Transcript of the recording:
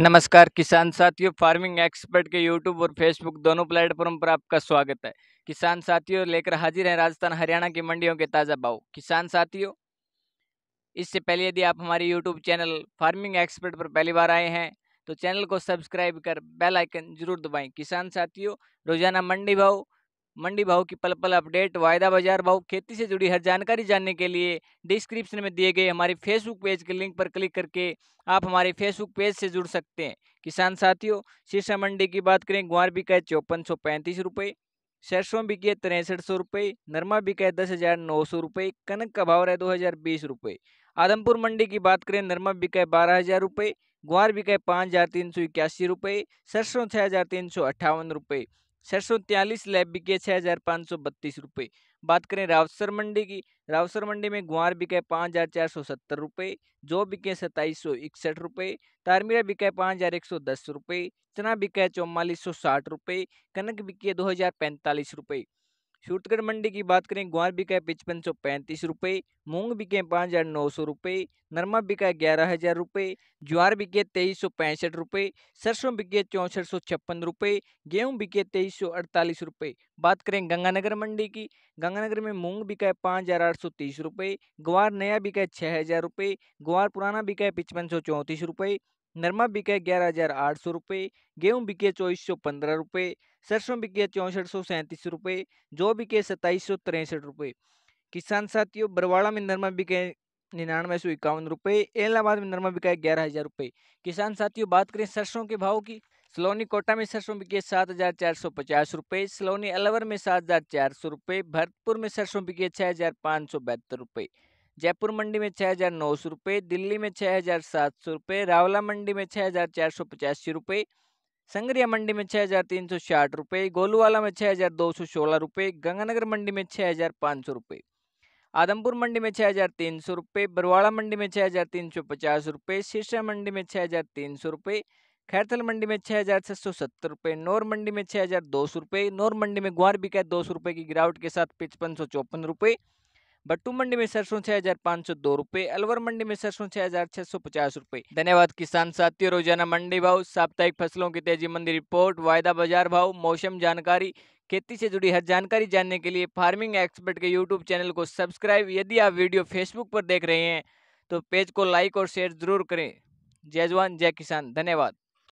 नमस्कार किसान साथियों फार्मिंग एक्सपर्ट के यूट्यूब और फेसबुक दोनों प्लेटफॉर्म पर आपका स्वागत है किसान साथियों लेकर हाजिर हैं राजस्थान हरियाणा की मंडियों के ताज़ा भाव किसान साथियों इससे पहले यदि आप हमारे यूट्यूब चैनल फार्मिंग एक्सपर्ट पर पहली बार आए हैं तो चैनल को सब्सक्राइब कर बेलाइकन जरूर दबाएँ किसान साथियों रोजाना मंडी भाव मंडी भाव की पल पल अपडेट वायदा बाजार भाव खेती से जुड़ी हर जानकारी जानने के लिए डिस्क्रिप्शन में दिए गए हमारे फेसबुक पेज के लिंक पर क्लिक करके आप हमारे फेसबुक पेज से जुड़ सकते हैं किसान साथियों शीर्षा मंडी की बात करें ग्वार बिकाए चौपन सौ पैंतीस रुपये सरसों बिके तिरसठ सौ रुपये नरमा बिकाए दस हज़ार नौ सौ रुपये कनक का भाव रहे दो हज़ार बीस रुपये आदमपुर मंडी की बात करें नरमा बिके बारह हज़ार रुपये ग्वार है पाँच हज़ार तीन सौ इक्यासी रुपये सरसों छः हज़ार तीन सौ अट्ठावन रुपये सरसों लैब बिके छः हज़ार पाँच सौ बत्तीस रुपये बात करें रावसर मंडी की रावसर मंडी में गुआर बिके पाँच हज़ार चार सौ सत्तर रुपये जौ बिके सत्ताईस सौ इकसठ रुपये तारमीरा बिके पाँच हज़ार एक सौ दस रुपये चना बिके चौवालीस सौ साठ रुपये कनक बिके दो हज़ार पैंतालीस रुपये सूरतगढ़ मंडी की बात करें ग्वार बिका पचपन सौ पैंतीस रुपये मूँग बिके पाँच हज़ार नौ सौ रुपये नरमा बिका ग्यारह हज़ार रुपये ज्वार बिके तेईस सौ पैंसठ रुपये सरसों बिके चौंसठ सौ छप्पन रुपये गेहूँ बिके तेईस सौ अड़तालीस रुपये बात करें गंगानगर मंडी की गंगानगर में मूँग बिका है पाँच हज़ार आठ सौ तीस रुपये ग्वार नया बिका है छः हज़ार रुपये ग्वार पुराना बिका है पचपन सौ चौंतीस रुपये नरमा बिके ग्यारह हज़ार आठ सौ रुपये गेहूँ बिके चौबीस सौ पंद्रह रुपये सरसों बिके चौंसठ सौ सैंतीस रुपये जौ बिके सत्ताईस सौ तिरसठ रुपये किसान साथियों बरवाड़ा में नरमा बिके निन्यानवे सौ इक्यावन रुपये एलाहाबाद में नरमा बिका ग्यारह हज़ार रुपये किसान साथियों बात करें सरसों के भाव की सलोनी कोटा में सरसों बिके सात हज़ार चार सौ पचास रुपये सलोनी अलवर में सात हज़ार चार सौ रुपये भरतपुर में सरसों बिके छः हज़ार पाँच सौ बहत्तर रुपये जयपुर मंडी में छः हज़ार नौ सौ रुपये दिल्ली में छः हज़ार सात सौ रुपये रावला मंडी में छः हज़ार चार सौ पचासी रुपये संगरिया मंडी में छः हज़ार तीन सौ साठ रुपये गोलूवाला में छः हज़ार दो सौ सोलह रुपये गंगानगर मंडी में छः हज़ार पाँच सौ रुपये आदमपुर मंडी में छः हज़ार तीन सौ रुपये बरवाड़ा मंडी में छः हज़ार तीन सौ पचास रुपये सिरसा मंडी में छः हज़ार तीन सौ रुपये खैरथल मंडी में छः हज़ार छः सौ सत्तर रुपये नौर मंडी में छः हज़ार दो सौ रुपये नौर मंडी में ग्वार बिका दो सौ रुपये की गिरावट के साथ पचपन सौ चौपन रुपये बट्टू मंडी में सरसों छह हजार पाँच सौ दो रूपए अलवर मंडी में सरसों छह हजार छह सौ पचास रूपए धन्यवाद किसान साथियों रोजाना मंडी भाव साप्ताहिक फसलों की तेजी मंदी रिपोर्ट वायदा बाजार भाव मौसम जानकारी खेती से जुड़ी हर जानकारी जानने के लिए फार्मिंग एक्सपर्ट के यूट्यूब चैनल को सब्सक्राइब यदि आप वीडियो फेसबुक पर देख रहे हैं तो पेज को लाइक और शेयर जरूर करें जय जवान जय किसान धन्यवाद